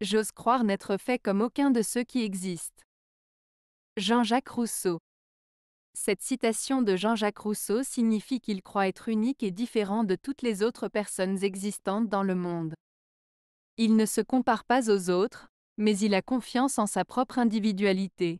J'ose croire n'être fait comme aucun de ceux qui existent. Jean-Jacques Rousseau. Cette citation de Jean-Jacques Rousseau signifie qu'il croit être unique et différent de toutes les autres personnes existantes dans le monde. Il ne se compare pas aux autres, mais il a confiance en sa propre individualité.